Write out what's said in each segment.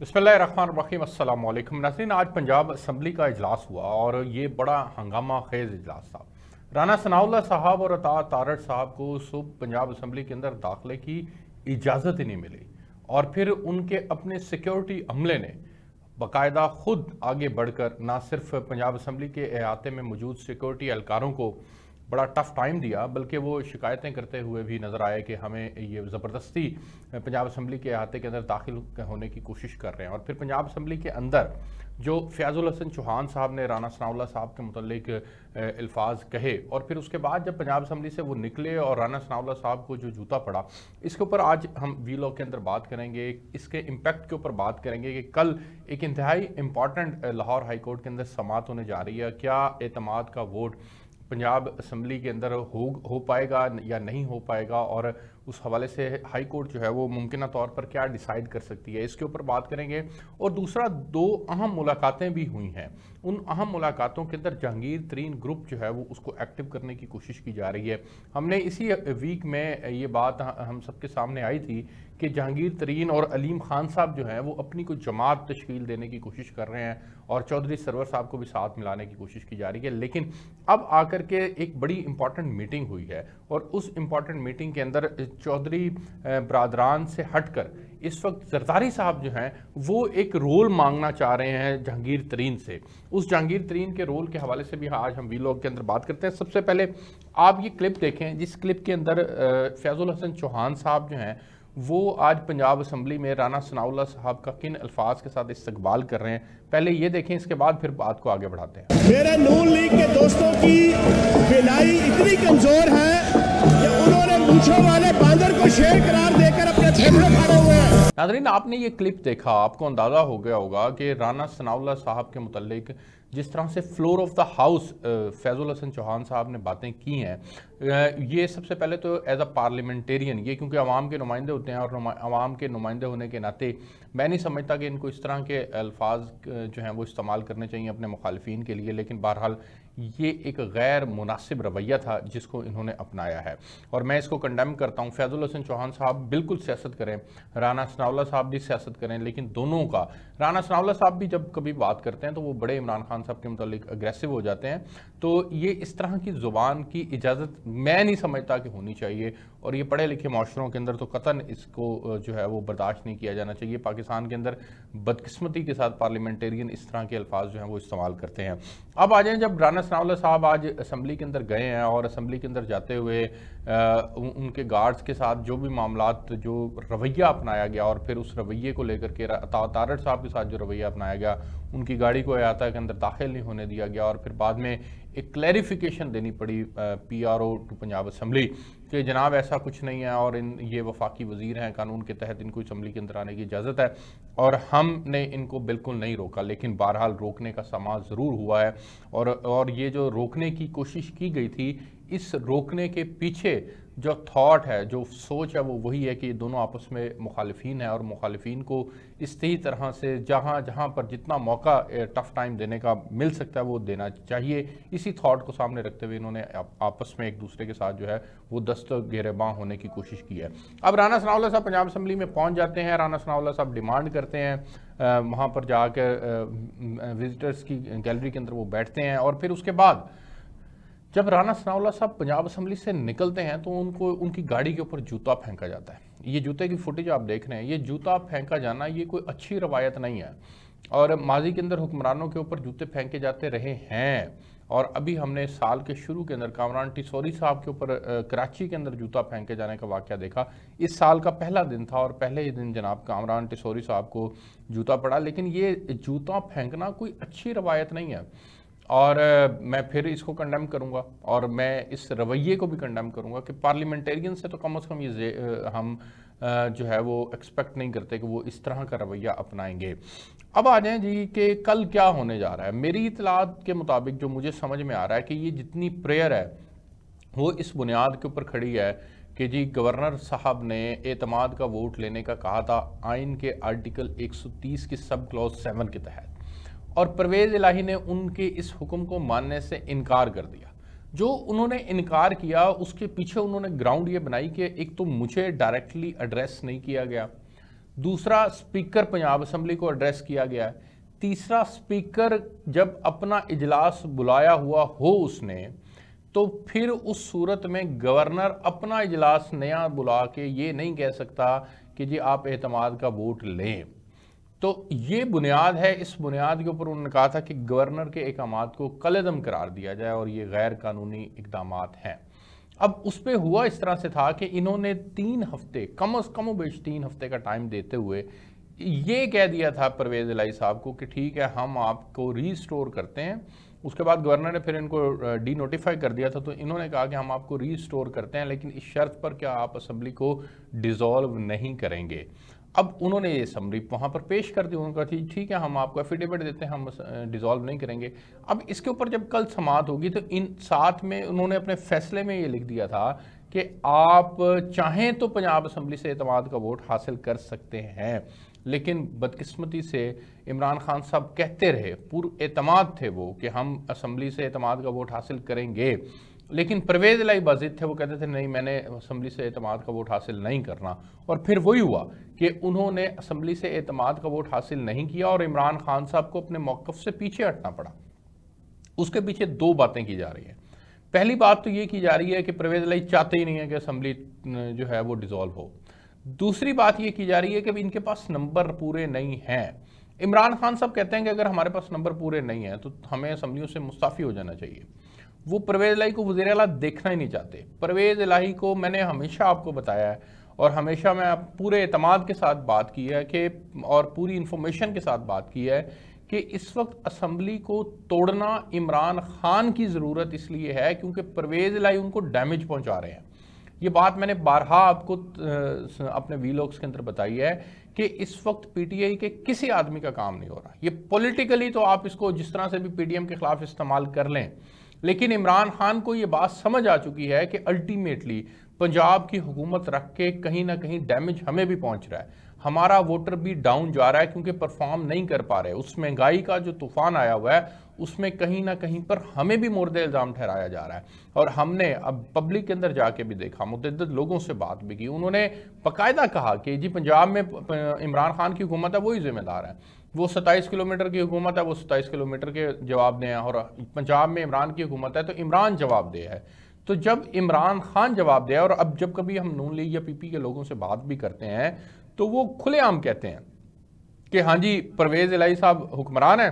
बसमीम अल्लाम नाजीन आज पंजाब असम्बली का अजलास हुआ और ये बड़ा हंगामा खेज़ अजलास था राना सनाउल्ला साहब और अता तारट साहब को सुबह पंजाब असम्बली के अंदर दाखिले की इजाज़त ही नहीं मिली और फिर उनके अपने सिक्योरिटी अमले ने बाकायदा ख़ुद आगे बढ़कर ना सिर्फ पंजाब असम्बली के अहाते में मौजूद सिक्योरिटी एहलकारों को बड़ा टफ टाइम दिया बल्कि वो शिकायतें करते हुए भी नज़र आए कि हमें ये ज़बरदस्ती पंजाब असम्बली के अहाते के अंदर दाखिल होने की कोशिश कर रहे हैं और फिर पंजाब असम्बली के अंदर जो फ़याज़ुल हसन चौहान साहब ने राना सनाउल्ला साहब के मतलब अल्फाज कहे और फिर उसके बाद जब पंजाब असम्बली से वो निकले और राना सनाउल्ला साहब को जो जूता पड़ा इसके ऊपर आज हम वी लॉ के अंदर बात करेंगे इसके इम्पैक्ट के ऊपर बात करेंगे कि कल एक इंतहाई इम्पॉर्टेंट लाहौर हाईकोर्ट के अंदर समात होने जा रही है क्या अतमाद का वोट पंजाब असम्बली के अंदर हो हो पाएगा या नहीं हो पाएगा और उस हवाले से हाई कोर्ट जो है वो मुमकिन तौर पर क्या डिसाइड कर सकती है इसके ऊपर बात करेंगे और दूसरा दो अहम मुलाकातें भी हुई हैं उन अहम मुलाकातों के अंदर जहांगीर तरीन ग्रुप जो है वो उसको एक्टिव करने की कोशिश की जा रही है हमने इसी वीक में ये बात हम सबके सामने आई थी कि जहांगीर तरीन और अलीम खान साहब जो हैं वो अपनी कोई जमात तश्ील देने की कोशिश कर रहे हैं और चौधरी सरवर साहब को भी साथ मिलाने की कोशिश की जा रही है लेकिन अब आकर के एक बड़ी इंपॉर्टेंट मीटिंग हुई है और उस इंपॉर्टेंट मीटिंग के अंदर चौधरी बरदरान से हटकर इस वक्त जरदारी साहब जो हैं वो एक रोल मांगना चाह रहे हैं जहांगीर तरीन से उस जहांगीर तरीन के रोल के हवाले से भी हाँ, आज हम लॉग के अंदर बात करते हैं सबसे पहले आप ये क्लिप देखें जिस क्लिप के अंदर फैज़ुल हसन चौहान साहब जो हैं वो आज पंजाब असम्बली में राना सनाउल्ला साहब का किन अल्फाज के साथ इस्तकबाल कर रहे हैं पहले ये देखें इसके बाद फिर बात को आगे बढ़ाते हैं मेरे नून लीग के दोस्तों की बिनाई इतनी कमजोर है कि उन्होंने वाले बांदर को शेर करार देकर अपने थैले खड़े हुए हैं नादरीन आपने ये क्लिप देखा आपको अंदाज़ा हो गया होगा कि राना सनाउल्ला साहब के मुतलिक जिस तरह से floor of the house Faizul Hasan Chauhan साहब ने बातें की हैं ये सबसे पहले तो एज अ पार्लियामेंटेरियन ये क्योंकि आवाम के नुमाइंदे होते हैं और आवाम के नुमाइंदे होने के नाते मैं नहीं समझता कि इनको इस तरह के अल्फाज जो हैं वो इस्तेमाल करने चाहिए अपने मुखालफी के लिए लेकिन बहरहाल ये एक गैर मुनासिब रवैया था जिसको इन्होंने अपनाया है और मैं इसको कंडेम करता हूँ फैजुल हसन चौहान साहब बिल्कुल सियासत करें राना सनावला साहब भी सियासत करें लेकिन दोनों का राना सनावला साहब भी जब कभी बात करते हैं तो वो बड़े इमरान खान साहब के मतलब अग्रेसिव हो जाते हैं तो ये इस तरह की ज़ुबान की इजाज़त मैं नहीं समझता कि होनी चाहिए और ये पढ़े लिखे माशरों के अंदर तो कतन इसको जो है वो बर्दाश्त नहीं किया जाना चाहिए पाकिस्तान के अंदर बदकस्मती के साथ पार्लियामेंटेरियन इस तरह के अल्फाज जो हैं वो इस्तेमाल करते हैं अब आ जाएँ जब राना सनावला साहब आज असम्बली के अंदर गए हैं और असम्बली के अंदर जाते हुए आ, उनके गार्ड्स के साथ जो भी मामला जो रवैया अपनाया गया और फिर उस रवैये को लेकर के तारड़ साहब के साथ जो रवैया अपनाया गया उनकी गाड़ी को अहाता के अंदर दाखिल नहीं होने दिया गया और फिर बाद में एक क्लैरिफिकेशन देनी पड़ी P R O to Punjab assembly कि जनाब ऐसा कुछ नहीं है और इन ये वफाकी वजीर हैं कानून के तहत इनको इसम्बली के अंदर आने की इजाज़त है और हमने इनको बिल्कुल नहीं रोका लेकिन बहरहाल रोकने का समाज ज़रूर हुआ है और और ये जो रोकने की कोशिश की गई थी इस रोकने के पीछे जो थाट है जो सोच है वो वही है कि दोनों आपस में मुखालफी हैं और मुखालफन को इस तरह से जहाँ जहाँ पर जितना मौका टफ़ टाइम देने का मिल सकता है वो देना चाहिए इसी थाट को सामने रखते हुए इन्होंने आपस में एक दूसरे के साथ जो है वो दस्त घेरेबाँ होने की कोशिश की है अब राना सनावला साहब पंजाब असम्बली में पहुँच जाते हैं राना सनावला साहब डिमांड करते हैं वहाँ पर जाकर विज़िटर्स की गैलरी के अंदर वो बैठते हैं और फिर उसके बाद जब राणा सनावला साहब पंजाब असम्बली से निकलते हैं तो उनको उनकी गाड़ी के ऊपर जूता फेंका जाता है ये जूते की फुटेज आप देख रहे हैं ये जूता फेंका जाना ये कोई अच्छी रवायत नहीं है और माजी के अंदर हुक्मरानों के ऊपर जूते फेंके जाते रहे हैं और अभी हमने साल के शुरू के अंदर कामरान टिसोरी साहब के ऊपर कराची के अंदर जूता फेंके जाने का वाक्य देखा इस साल का पहला दिन था और पहले ही दिन जनाब कामरान टिसोरी साहब को जूता पड़ा लेकिन ये जूता फेंकना कोई अच्छी रवायत नहीं है और मैं फिर इसको कंडेम करूंगा और मैं इस रवैये को भी कंडेम करूंगा कि पार्लियामेंटेरियन से तो कम से कम ये हम जो है वो एक्सपेक्ट नहीं करते कि वो इस तरह का रवैया अपनाएंगे अब आ जाएं जी कि कल क्या होने जा रहा है मेरी इतलात के मुताबिक जो मुझे समझ में आ रहा है कि ये जितनी प्रेयर है वो इस बुनियाद के ऊपर खड़ी है कि जी गवर्नर साहब ने एतमाद का वोट लेने का कहा था आइन के आर्टिकल 130 की सब क्लॉज सेवन के तहत और परवेज़ इलाही ने उनके इस हुक्म को मानने से इनकार कर दिया जो उन्होंने इनकार किया उसके पीछे उन्होंने ग्राउंड ये बनाई कि एक तो मुझे डायरेक्टली एड्रेस नहीं किया गया दूसरा स्पीकर पंजाब असम्बली को एड्रेस किया गया तीसरा स्पीकर जब अपना इजलास बुलाया हुआ हो उसने तो फिर उस सूरत में गवर्नर अपना इजलास नया बुला के ये नहीं कह सकता कि जी आप एतमाद का वोट लें तो ये बुनियाद है इस बुनियाद के ऊपर उन्होंने कहा था कि गवर्नर के एकाम को कलदम करार दिया जाए और ये गैर कानूनी इकदाम हैं अब उस पर हुआ इस तरह से था कि इन्होंने तीन हफ्ते कम अज़ कम वेश तीन हफ्ते का टाइम देते हुए ये कह दिया था परवेज़ अलाई साहब को कि ठीक है हम आपको रीस्टोर करते हैं उसके बाद गवर्नर ने फिर इनको डी नोटिफाई कर दिया था तो इन्होंने कहा कि हम आपको रीस्टोर करते हैं लेकिन इस शर्त पर क्या आप असम्बली को डिज़ोल्व नहीं करेंगे अब उन्होंने ये समरी वहाँ पर पेश कर दी उन्होंने कहा थी ठीक है हम आपको एफिडेविट देते हैं हम डिज़ोल्व नहीं करेंगे अब इसके ऊपर जब कल समात होगी तो इन साथ में उन्होंने अपने फैसले में ये लिख दिया था कि आप चाहें तो पंजाब असम्बली से अतमाद का वोट हासिल कर सकते हैं लेकिन बदकिस्मती से इमरान खान साहब कहते रहे पुरमाद थे वो कि हम असम्बली से अतमाद का वोट हासिल करेंगे लेकिन परवेज लाई बाजिद थे वो कहते थे नहीं मैंने असम्बली से अतमाद का वोट हासिल नहीं करना और फिर वही हुआ कि उन्होंने असम्बली से अतमाद का वोट हासिल नहीं किया और इमरान खान साहब को अपने मौक़ से पीछे हटना पड़ा उसके पीछे दो बातें की जा रही हैं पहली बात तो ये की जा रही है कि परवेज लाई चाहते ही नहीं है कि असम्बली जो है वो डिज़ोल्व हो दूसरी बात ये की जा रही है कि इनके पास नंबर पूरे नहीं हैं इमरान खान साहब कहते हैं कि अगर हमारे पास नंबर पूरे नहीं हैं तो हमें असम्बलियों से मुस्ताफ़ी हो जाना चाहिए वो परवेज़ इलाही को वजीर अला देखना ही नहीं चाहते परवेज़ इलाही को मैंने हमेशा आपको बताया है और हमेशा मैं पूरे अतमाद के साथ बात की है कि और पूरी इन्फॉर्मेशन के साथ बात की है कि इस वक्त असम्बली को तोड़ना इमरान खान की ज़रूरत इसलिए है क्योंकि परवेज़ इलाही उनको डैमेज पहुंचा रहे हैं ये बात मैंने बारहा आपको अपने वीलॉग्स के अंदर बताई है कि इस वक्त पीटीआई के किसी आदमी का काम नहीं हो रहा ये पॉलिटिकली तो आप इसको जिस तरह से भी पीडीएम के खिलाफ इस्तेमाल कर लें लेकिन इमरान खान को ये बात समझ आ चुकी है कि अल्टीमेटली पंजाब की हुकूमत रख के कहीं ना कहीं डैमेज हमें भी पहुंच रहा है हमारा वोटर भी डाउन जा रहा है क्योंकि परफॉर्म नहीं कर पा रहे उस महंगाई का जो तूफान आया हुआ है उसमें कहीं ना कहीं पर हमें भी मुर्दे इल्ज़ाम ठहराया जा रहा है और हमने अब पब्लिक के अंदर जाके भी देखा मुतद लोगों से बात भी की उन्होंने बाकायदा कहा कि जी पंजाब में इमरान खान की हुकूमत है वही जिम्मेदार है वो सत्ताईस किलोमीटर की हुकूमत है वो सत्ताईस किलोमीटर के जवाब दें और पंजाब में इमरान की हुकूमत है तो इमरान जवाब दे है तो जब इमरान खान जवाब दे और अब जब कभी हम नून लीग या पीपी के लोगों से बात भी करते हैं तो वो खुलेआम कहते हैं कि हाँ जी परवेज़ इलाई साहब हुक्मरान है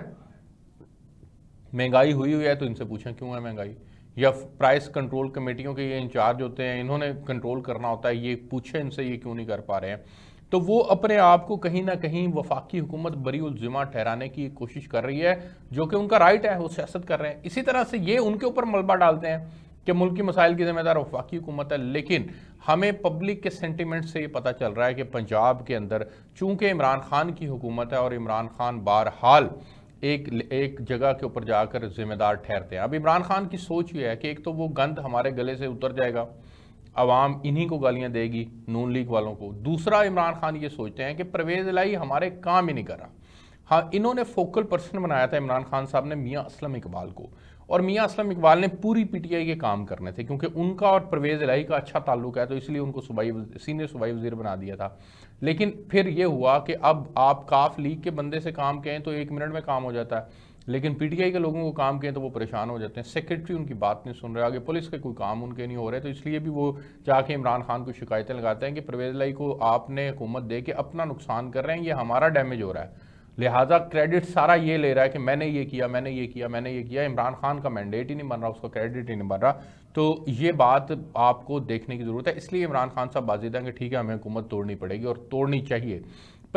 महंगाई हुई हुई है तो इनसे पूछें क्यों है महंगाई या प्राइस कंट्रोल कमेटियों के ये इंचार्ज होते हैं इन्होंने कंट्रोल करना होता है ये पूछें इनसे ये क्यों नहीं कर पा रहे हैं तो वो अपने आप को कहीं ना कहीं वफाकी हुकूमत बरी उलजुमा ठहराने की कोशिश कर रही है जो कि उनका राइट है वो सियासत कर रहे हैं इसी तरह से ये उनके ऊपर मलबा डालते हैं कि मुल्क के मसाइल की जिम्मेदार वफाकी हुकूमत है लेकिन हमें पब्लिक के सेंटिमेंट से ये पता चल रहा है कि पंजाब के अंदर चूंकि इमरान खान की हुकूमत है और इमरान खान बहरहाल एक एक जगह के ऊपर जाकर जिम्मेदार ठहरते हैं अब इमरान खान की सोच ये है कि एक तो वो गंद हमारे गले से उतर जाएगा आवाम इन्हीं को गालियां देगी नून लीग वालों को दूसरा इमरान खान ये सोचते हैं कि परवेज़ लाई हमारे काम ही नहीं कर रहा हाँ इन्होंने फोकल पर्सन बनाया था इमरान खान साहब ने मियाँ असलम इकबाल को और मियाँ असलम इकबाल ने पूरी पीटीआई के काम करने थे क्योंकि उनका और परवेज़ लाई का अच्छा ताल्लुक है तो इसलिए उनको सूबाई सीनियर सूबाई वजीर बना दिया था लेकिन फिर ये हुआ कि अब आप काफ लीग के बंदे से काम कहें तो एक मिनट में काम हो जाता है लेकिन पीटीआई के लोगों को काम कहें तो वो परेशान हो जाते हैं सेक्रेटरी उनकी बात नहीं सुन रहे आगे पुलिस के कोई काम उनके नहीं हो रहे तो इसलिए भी वो जाके इमरान खान को शिकायतें लगाते हैं कि परवेज लाई को आपने हुकूमत दे के अपना नुकसान कर रहे हैं ये हमारा डैमेज हो रहा है लिहाजा क्रेडिट सारा ये ले रहा है कि मैंने ये किया मैंने ये किया मैंने ये किया इमरान खान का मैंडेट ही नहीं बन रहा उसका क्रेडिट ही नहीं बन रहा तो ये बात आपको देखने की ज़रूरत है इसलिए इमरान खान साहब बाजिदा कि ठीक है हमें हुकूमत तोड़नी पड़ेगी और तोड़नी चाहिए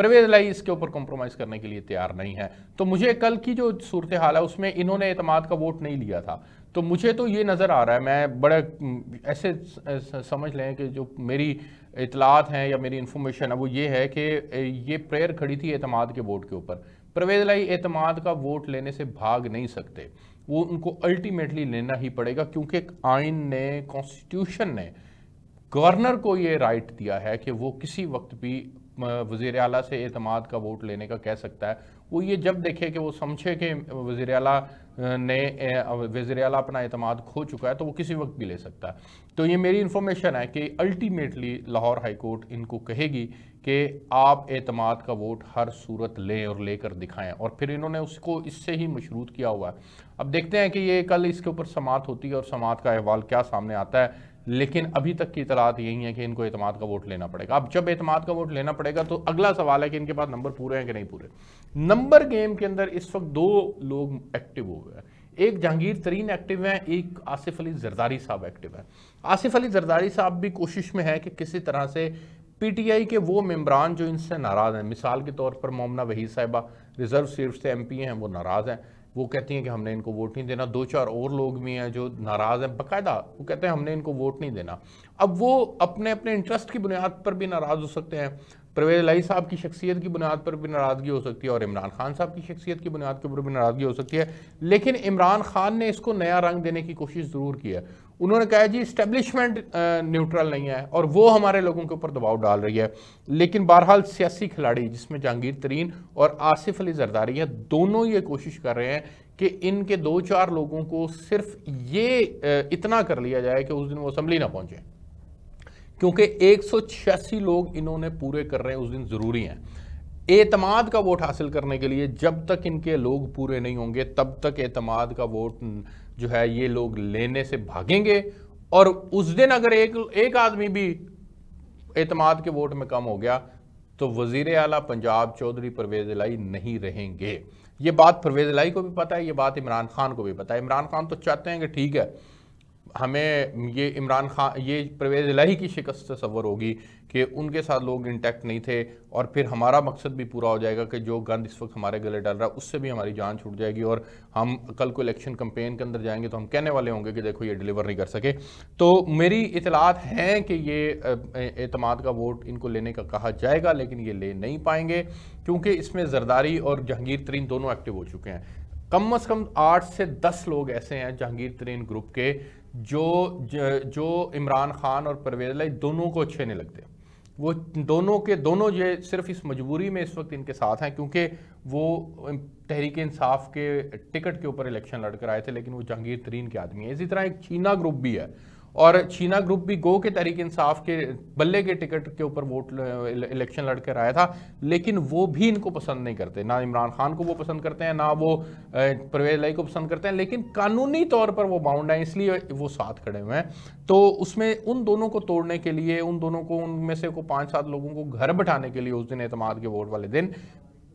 परवेज लाई इसके ऊपर कॉम्प्रोमाइज़ करने के लिए तैयार नहीं है तो मुझे कल की जो सूरत हाल है उसमें इन्होंने अतमाद का वोट नहीं लिया था तो मुझे तो ये नज़र आ रहा है मैं बड़े ऐसे समझ लें कि जो मेरी इतलात हैं या मेरी इन्फॉर्मेशन है वो ये है कि ये प्रेयर खड़ी थी अतमाद के वोट के ऊपर परवेज लाई अतमाद का वोट लेने से भाग नहीं सकते वो उनको अल्टीमेटली लेना ही पड़ेगा क्योंकि आइन ने कॉन्स्टिट्यूशन ने गवर्नर को ये राइट दिया है कि वो किसी वक्त भी वजीर अला से अतमाद का वोट लेने का कह सकता है वो ये जब देखे कि वो समझे कि वजीर अला ने वजीर अला अपना अतमाद खो चुका है तो वो किसी वक्त भी ले सकता है तो ये मेरी इन्फॉर्मेशन है कि अल्टीमेटली लाहौर हाईकोर्ट इनको कहेगी कि आप अतमाद का वोट हर सूरत लें और लेकर दिखाएं और फिर इन्होंने उसको इससे ही मशरूत किया हुआ है अब देखते हैं कि ये कल इसके ऊपर समात होती है और समात का अहवाल क्या सामने आता है लेकिन अभी तक की इतलात यही है कि इनको अतमाद का वोट लेना पड़ेगा अब जब अतमाद का वोट लेना पड़ेगा तो अगला सवाल है कि इनके पास नंबर पूरे हैं कि नहीं पूरे नंबर गेम के अंदर इस वक्त दो लोग एक्टिव हो गए एक जहांगीर तरीन एक्टिव हैं एक आसिफ अली जरदारी साहब एक्टिव हैं आसिफ अली जरदारी साहब भी कोशिश में है कि किसी तरह से पीटीआई के वो मेम्बरान जो इनसे नाराज़ हैं मिसाल के तौर पर मोमना वही साहिबा रिजर्व सीट से एमपी हैं वो नाराज़ हैं वो कहती हैं कि हमने इनको वोट नहीं देना दो चार और लोग भी हैं जो नाराज़ हैं बाकायदा वो कहते हैं हमने इनको वोट नहीं देना अब वो अपने अपने इंटरेस्ट की बुनियाद पर भी नाराज़ हो सकते हैं परवेज लाई साहब की शख्सियत की बुनियाद पर भी नाराज़गी हो सकती है और इमरान खान साहब की शख्सियत की बुनियाद के ऊपर भी नाराज़गी हो सकती है लेकिन इमरान खान ने इसको नया रंग देने की कोशिश ज़रूर की है उन्होंने कहा जी स्टैब्लिशमेंट न्यूट्रल नहीं है और वो हमारे लोगों के ऊपर दबाव डाल रही है लेकिन बहरहाल सियासी खिलाड़ी जिसमें जहांगीर तरीन और आसिफ अली जरदारी हैं दोनों ये कोशिश कर रहे हैं कि इनके दो चार लोगों को सिर्फ ये इतना कर लिया जाए कि उस दिन वो असम्बली ना पहुंचे क्योंकि एक लोग इन्होंने पूरे कर रहे हैं उस दिन ज़रूरी हैं एतमाद का वोट हासिल करने के लिए जब तक इनके लोग पूरे नहीं होंगे तब तक एतमाद का वोट जो है ये लोग लेने से भागेंगे और उस दिन अगर एक एक आदमी भी एतमाद के वोट में कम हो गया तो वजीर अला पंजाब चौधरी परवेज लाई नहीं रहेंगे ये बात परवेज लाई को भी पता है ये बात इमरान खान को भी पता है इमरान खान तो चाहते हैं कि ठीक है हमें ये इमरान खान ये परवेज़ लाही की शिकस्त तस्वर होगी कि उनके साथ लोग इंटैक्ट नहीं थे और फिर हमारा मकसद भी पूरा हो जाएगा कि जो गंद इस वक्त हमारे गले डाल रहा है उससे भी हमारी जान छूट जाएगी और हम कल को इलेक्शन कंपेन के अंदर जाएंगे तो हम कहने वाले होंगे कि देखो ये डिलीवर नहीं कर सके तो मेरी इतलात हैं कि ये अतमाद का वोट इनको लेने का कहा जाएगा लेकिन ये ले नहीं पाएंगे क्योंकि इसमें जरदारी और जहांगीर तरीन दोनों एक्टिव हो चुके हैं कम अज़ कम आठ से दस लोग ऐसे हैं जहांगीर तरीन ग्रुप के जो जो इमरान खान और परवेज लाई दोनों को अच्छे नहीं लगते वो दोनों के दोनों ये सिर्फ इस मजबूरी में इस वक्त इनके साथ हैं क्योंकि वो तहरीक इंसाफ के टिकट के ऊपर इलेक्शन लड़कर आए थे लेकिन वो जहांगीर तरीन के आदमी हैं इसी तरह एक चीना ग्रुप भी है और चीना ग्रुप भी गो के तरीके इंसाफ के बल्ले के टिकट के ऊपर वोट इलेक्शन लड़कर आया था लेकिन वो भी इनको पसंद नहीं करते ना इमरान खान को वो पसंद करते हैं ना वो परवेज लाई को पसंद करते हैं लेकिन कानूनी तौर पर वो बाउंड है इसलिए वो साथ खड़े हुए हैं तो उसमें उन दोनों को तोड़ने के लिए उन दोनों को उनमें से को पाँच सात लोगों को घर बैठाने के लिए उस दिन एतमाद के वोट वाले दिन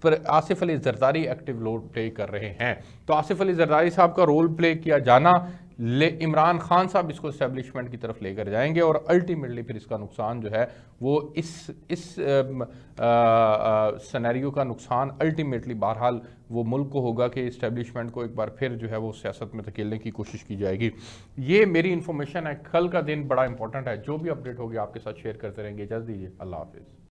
पर Asif Ali Zardari active role play कर रहे हैं तो आसिफ अली जरदारी साहब का रोल प्ले किया जाना ले इमरान खान साहब इसको इस्टेब्लिशमेंट की तरफ लेकर जाएंगे और अल्टीमेटली फिर इसका नुकसान जो है वो इस इस सनेरियो का नुकसान अल्टीमेटली बहरहाल वो मुल्क को होगा कि इस्टेब्लिशमेंट को एक बार फिर जो है वो सियासत में धकेलने की कोशिश की जाएगी ये मेरी इन्फॉर्मेशन है कल का दिन बड़ा इंपॉर्टेंट है जो भी अपडेट होगी आपके साथ शेयर करते रहेंगे इजाज़ दीजिए अल्लाह हाफिज़